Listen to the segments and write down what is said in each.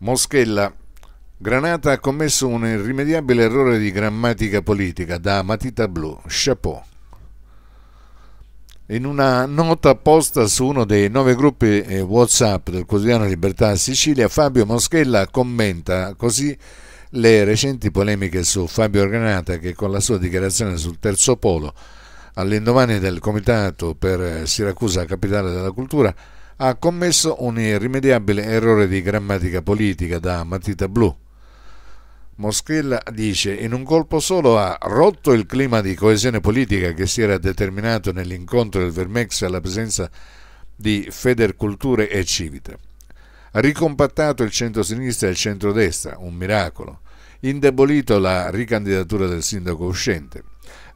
Moschella, Granata ha commesso un irrimediabile errore di grammatica politica da matita blu, chapeau. In una nota posta su uno dei nove gruppi eh, WhatsApp del quotidiano Libertà Sicilia, Fabio Moschella commenta così le recenti polemiche su Fabio Granata che con la sua dichiarazione sul terzo polo all'indomani del comitato per eh, Siracusa, capitale della cultura, ha commesso un irrimediabile errore di grammatica politica da matita blu. Moschella dice in un colpo solo ha rotto il clima di coesione politica che si era determinato nell'incontro del Vermex alla presenza di Federculture e Civite. Ha ricompattato il centro-sinistra e il centro-destra, un miracolo. Indebolito la ricandidatura del sindaco uscente.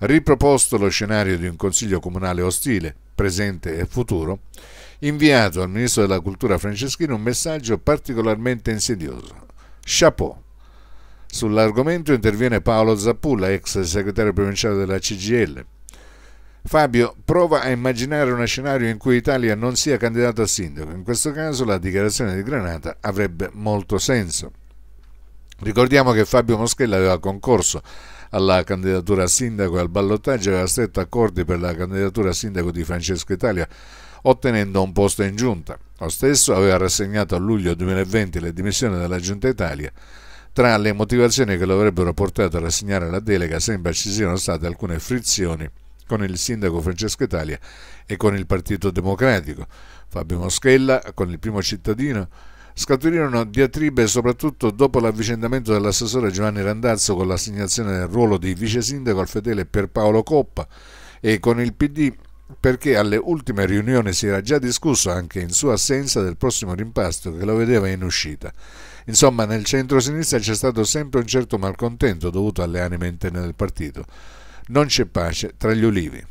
Riproposto lo scenario di un consiglio comunale ostile, presente e futuro inviato al ministro della cultura Franceschini un messaggio particolarmente insidioso. Chapeau. Sull'argomento interviene Paolo Zappulla, ex segretario provinciale della CGL. Fabio prova a immaginare uno scenario in cui Italia non sia candidata a sindaco. In questo caso la dichiarazione di Granata avrebbe molto senso. Ricordiamo che Fabio Moschella aveva concorso alla candidatura a sindaco e al ballottaggio aveva stretto accordi per la candidatura a sindaco di Francesco Italia, ottenendo un posto in giunta. Lo stesso aveva rassegnato a luglio 2020 le dimissioni della Giunta Italia. Tra le motivazioni che lo avrebbero portato a rassegnare la delega sembra ci siano state alcune frizioni con il sindaco Francesco Italia e con il Partito Democratico. Fabio Moschella, con il primo cittadino, scaturirono diatribe soprattutto dopo l'avvicendamento dell'assessore Giovanni Randazzo con l'assegnazione del ruolo di vice sindaco al fedele per Paolo Coppa e con il PD perché alle ultime riunioni si era già discusso anche in sua assenza del prossimo rimpasto che lo vedeva in uscita. Insomma, nel centro-sinistra c'è stato sempre un certo malcontento dovuto alle anime interne del partito. Non c'è pace tra gli ulivi.